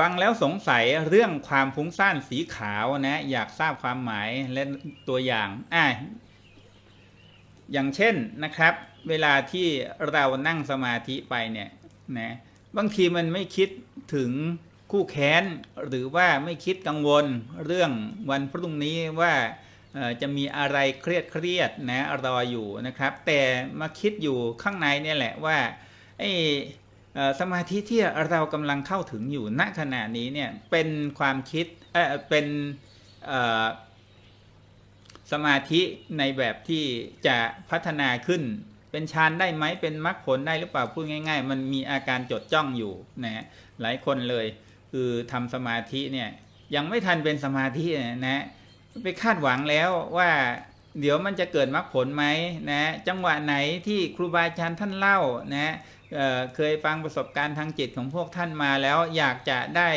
ฟังแล้วสงสัยเรื่องความฟุ้งซ่านสีขาวนะอยากทราบความหมายและตัวอย่างอ่าอย่างเช่นนะครับ เวลาที่เรานั่งสมาธิไปเนี่ยนะบางทีมันไม่คิดถึงคู่แค้น หรือว่าไม่คิดกังวลเรื่องวันพรุ่งนี้ว่าจะมีอะไรเครียดเครียดนะรออยู่นะครับ แต่มาคิดอยู่ข้างในเนี่ยแหละว่าไอสมาธิที่เรากำลังเข้าถึงอยู่ ณขณะนี้เนี่ยเป็นความคิดเออเป็นสมาธิในแบบที่จะพัฒนาขึ้น เป็นฌานได้ไหมเป็นมรรคผลได้หรือเปล่าพูดง่าย ๆ มันมีอาการจดจ้องอยู่นะหลายคนเลย คือทำสมาธิเนี่ยยังไม่ทันเป็นสมาธินะไปคาดหวังแล้วว่าเดี๋ยวมันจะเกิดมรรคผลไหมนะจังหวะไหนที่ครูบาอาจารย์ท่านเล่านะเคยฟังประสบการณ์ทางจิตของพวกท่านมาแล้วอยากจะได้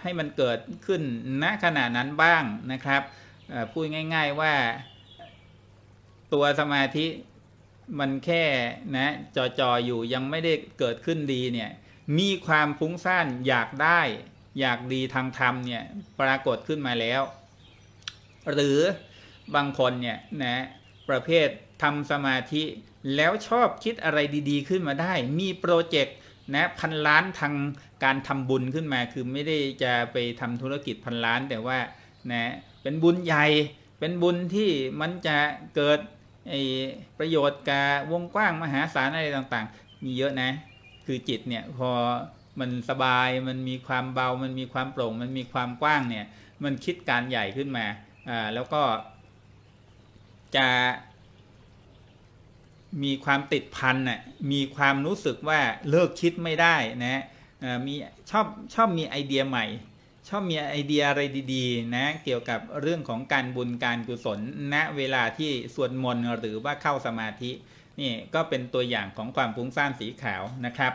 ให้มันเกิดขึ้นณขณะนั้นบ้างนะครับพูดง่ายๆว่า ตัวสมาธิมันแค่นะจอๆอยู่ยังไม่ได้เกิดขึ้นดีเนี่ย มีความฟุ้งซ่านอยากได้อยากดีทางธรรมเนี่ย ปรากฏขึ้นมาแล้ว หรือบางคนเนี่ยนะประเภท ทำ สมาธิแล้วชอบคิดอะไรดี ๆ ขึ้นมาได้ มี โปรเจกต์ นะ พันล้าน ทาง การทำบุญขึ้นมา คือไม่ได้จะไปทำธุรกิจพันล้าน แต่ว่า นะ เป็นบุญใหญ่ เป็นบุญที่มันจะเกิดประโยชน์กับวงกว้างมหาศาล อะไรต่าง ๆ มีเยอะนะคือจิต เนี่ย พอมันสบายมันมีความเบามันมีความโปร่งมันมีความกว้างเนี่ยมันคิดการใหญ่ขึ้นมาอ่าแล้วก็จะมีความติดพันน่ะมีความรู้สึกว่าเลิกคิดไม่ได้นะมีชอบชอบมีไอเดียใหม่ ชอบมีไอเดียอะไรดีๆ นะ เกี่ยวกับเรื่องของการบุญการกุศลณนะเวลาที่สวดมนต์หรือว่าเข้าสมาธิ นี่ก็เป็นตัวอย่างของความฟุ้งซ่านสีขาวนะครับ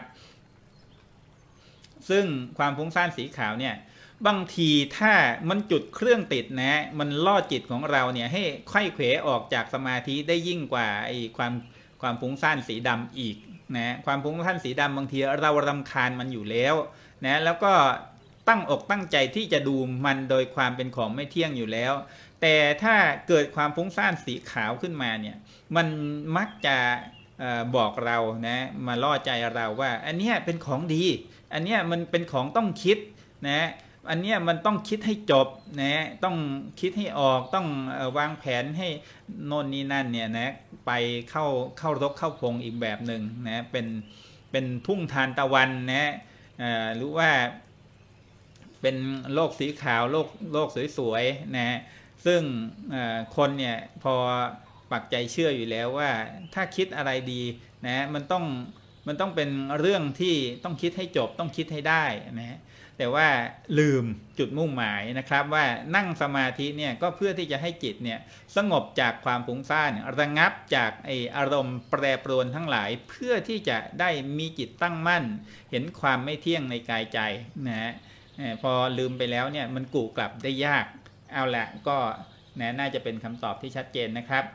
ซึ่งความฟุ้งซ่านสีขาวเนี่ยบางทีถ้ามันจุดเครื่องติดนะ มันล่อจิตของเราเนี่ยให้ไข้เขวออกจากสมาธิได้ยิ่งกว่าไอ้ความความฟุ้งซ่านสีดำอีกนะ ความฟุ้งซ่านสีดำบางที เราราคาญมันอยู่แล้วนะ แล้วก็ตั้งอกตั้งใจที่จะดูมันโดยความเป็นของไม่เที่ยงอยู่แล้ว แต่ถ้าเกิดความฟุ้งซ่านสีขาวขึ้นมาเนี่ย มันมักจะบอกเรานะ มาล่อใจเราว่า อันนี้เป็นของดี อันนี้มันเป็นของต้องคิดนะอันนี้มันต้องคิดให้จบนะต้องคิดให้ออก ต้องวางแผนให้น่นนี่นั่นเนี่ยนะ ไปเข้าเข้ารกเข้าพงอีกแบบหนึ่งนะ เป็นเป็นทุ่งทานตะวันนะหรือว่า เป็นโลกสีขาวโลกโลกสวยๆนะ ซึ่งคนเนี่ยพอปักใจเชื่ออยู่แล้วว่า ถ้าคิดอะไรดีนะ มันต้องมันต้องเป็นเรื่องที่ต้องคิดให้จบต้องคิดให้ได้นะะแต่ว่าลืมจุดมุ่งหมายนะครับ ว่านั่งสมาธิเนี่ยก็เพื่อที่จะให้จิตเนี่ยสงบจากความผุ้งซ่านระงับจากไออารมณ์แปรปรวนทั้งหลายเพื่อที่จะได้มีจิตตั้งมั่น เห็นความไม่เที่ยงในกายใจนะฮะพอลืมไปแล้วเนี่ยมันกูกลับได้ยากเอาละก็นะน่าจะเป็นคำตอบที่ชัดเจนนะครับ